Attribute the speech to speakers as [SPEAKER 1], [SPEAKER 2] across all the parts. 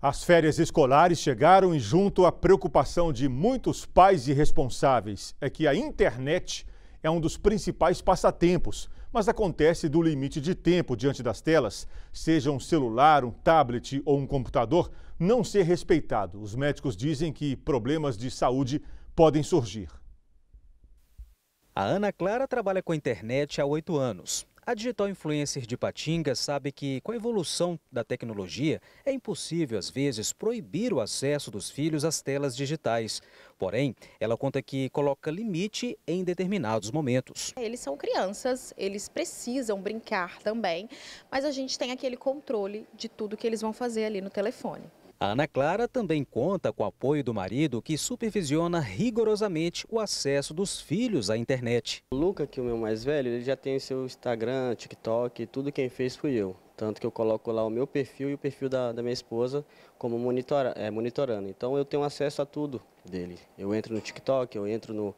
[SPEAKER 1] As férias escolares chegaram e, junto à preocupação de muitos pais e responsáveis, é que a internet é um dos principais passatempos, mas acontece do limite de tempo diante das telas, seja um celular, um tablet ou um computador, não ser respeitado. Os médicos dizem que problemas de saúde podem surgir. A Ana Clara trabalha com internet há oito anos. A digital influencer de Patinga sabe que, com a evolução da tecnologia, é impossível, às vezes, proibir o acesso dos filhos às telas digitais. Porém, ela conta que coloca limite em determinados momentos.
[SPEAKER 2] Eles são crianças, eles precisam brincar também, mas a gente tem aquele controle de tudo que eles vão fazer ali no telefone.
[SPEAKER 1] A Ana Clara também conta com o apoio do marido, que supervisiona rigorosamente
[SPEAKER 3] o acesso dos filhos à internet. O Luca, que é o meu mais velho, ele já tem seu Instagram, TikTok, tudo quem fez fui eu. Tanto que eu coloco lá o meu perfil e o perfil da, da minha esposa como monitora, é, monitorando. Então eu tenho acesso a tudo dele. Eu entro no TikTok, eu entro no,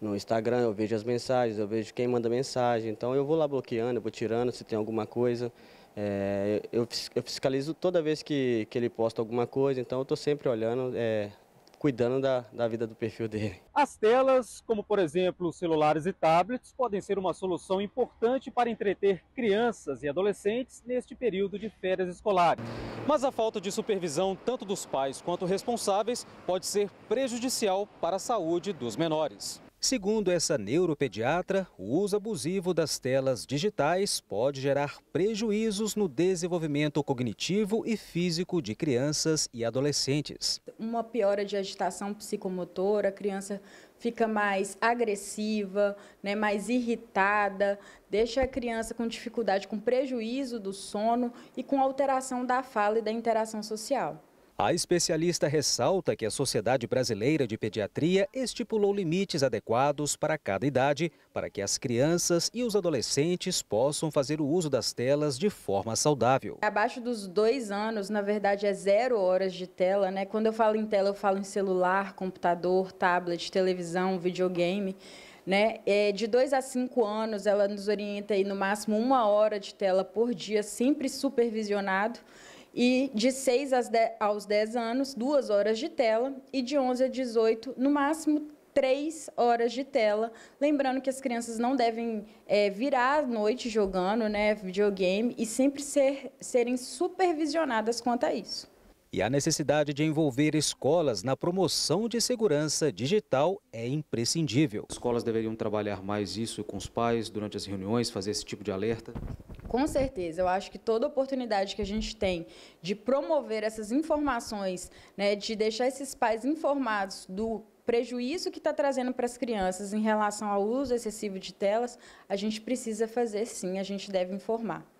[SPEAKER 3] no Instagram, eu vejo as mensagens, eu vejo quem manda mensagem. Então eu vou lá bloqueando, eu vou tirando se tem alguma coisa. É, eu, eu, fiscalizo toda vez que, que ele posta alguma coisa, então eu estou sempre olhando, é, cuidando da, da vida do perfil dele.
[SPEAKER 1] As telas, como por exemplo celulares e tablets, podem ser uma solução importante para entreter crianças e adolescentes neste período de férias escolares. Mas a falta de supervisão, tanto dos pais quanto responsáveis, pode ser prejudicial para a saúde dos menores. Segundo essa neuropediatra, o uso abusivo das telas digitais pode gerar prejuízos no desenvolvimento cognitivo e físico de crianças e adolescentes.
[SPEAKER 2] Uma piora de agitação psicomotora, a criança fica mais agressiva, né, mais irritada, deixa a criança com dificuldade, com prejuízo do sono e com alteração da fala e da interação
[SPEAKER 1] social. A especialista ressalta que a Sociedade Brasileira de Pediatria estipulou limites adequados para cada idade, para que as crianças e os adolescentes possam fazer o uso das telas de forma saudável.
[SPEAKER 2] Abaixo dos dois anos, na verdade, é zero horas de tela. Né? Quando eu falo em tela, eu falo em celular, computador, tablet, televisão, videogame. Né? É, de 2 a 5 anos, ela nos orienta aí no máximo uma hora de tela por dia, sempre supervisionado. E de 6 aos 10 anos, 2 horas de tela, e de 11 a 18, no máximo, 3 horas de tela. Lembrando que as crianças não devem é, virar à noite jogando né, videogame e sempre ser, serem supervisionadas quanto a isso.
[SPEAKER 1] E a necessidade de envolver escolas na promoção de segurança digital é imprescindível. Escolas deveriam trabalhar mais isso com os pais durante as reuniões, fazer esse tipo de alerta.
[SPEAKER 2] Com certeza, eu acho que toda oportunidade que a gente tem de promover essas informações, né, de deixar esses pais informados do prejuízo que está trazendo para as crianças em relação ao uso excessivo de telas, a gente precisa fazer sim, a gente deve informar.